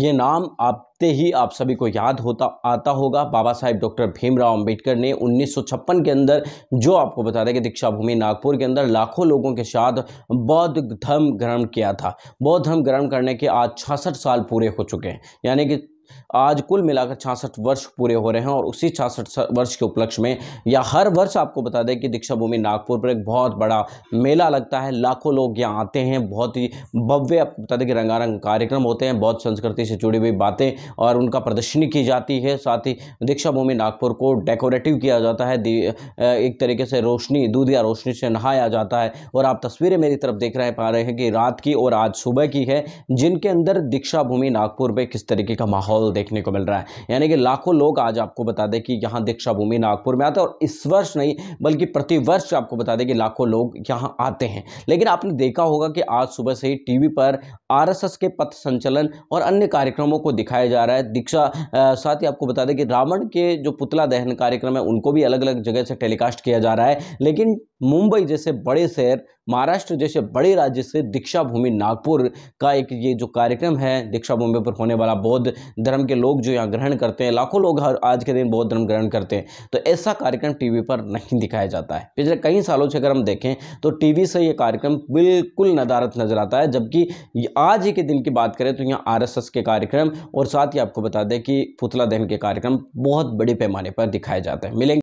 ये नाम आते ही आप सभी को याद होता आता होगा बाबा साहेब डॉक्टर भीमराव अंबेडकर ने 1956 के अंदर जो आपको बता दें कि दीक्षा भूमि नागपुर के अंदर लाखों लोगों के साथ बौद्ध धर्म ग्रहण किया था बौद्ध धर्म ग्रहण करने के आज छासठ साल पूरे हो चुके हैं यानी कि आज कुल मिलाकर छियासठ वर्ष पूरे हो रहे हैं और उसी छियासठ वर्ष के उपलक्ष्य में या हर वर्ष आपको बता दें कि दीक्षा भूमि नागपुर पर एक बहुत बड़ा मेला लगता है लाखों लोग यहाँ आते हैं बहुत ही भव्य आपको बता दें कि रंगारंग कार्यक्रम होते हैं बहुत संस्कृति से जुड़ी हुई बातें और उनका प्रदर्शनी की जाती है साथ ही दीक्षा भूमि नागपुर को डेकोरेटिव किया जाता है एक तरीके से रोशनी दूध या रोशनी से नहाया जाता है और आप तस्वीरें मेरी तरफ देख रहे पा रहे हैं कि रात की और आज सुबह की है जिनके अंदर दीक्षा भूमि नागपुर पर किस तरीके का माहौल माहौल देखने को मिल रहा है यानी कि लाखों लोग आज आपको बता दें कि यहाँ दीक्षा भूमि नागपुर में आते और इस वर्ष नहीं बल्कि प्रतिवर्ष आपको बता दें कि लाखों लोग यहाँ आते हैं लेकिन आपने देखा होगा कि आज सुबह से ही टी पर आर के पथ संचलन और अन्य कार्यक्रमों को दिखाया जा रहा है दीक्षा साथ ही आपको बता दें कि रावण के जो पुतला दहन कार्यक्रम है उनको भी अलग अलग जगह से टेलीकास्ट किया जा रहा है लेकिन मुंबई जैसे बड़े शहर महाराष्ट्र जैसे बड़े राज्य से दीक्षा भूमि नागपुर का एक ये जो कार्यक्रम है दीक्षा भूमि पर होने वाला बौद्ध धर्म के लोग जो यहाँ ग्रहण करते हैं लाखों लोग हर आज के दिन बौद्ध धर्म ग्रहण करते हैं तो ऐसा कार्यक्रम टीवी पर नहीं दिखाया जाता है पिछले कई सालों से अगर हम देखें तो टी से ये कार्यक्रम बिल्कुल नदारत नजर आता है जबकि आज ही के दिन की बात करें तो यहाँ आर के कार्यक्रम और साथ ही आपको बता दें कि पुतला दहन के कार्यक्रम बहुत बड़े पैमाने पर दिखाए जाते हैं मिलेंगे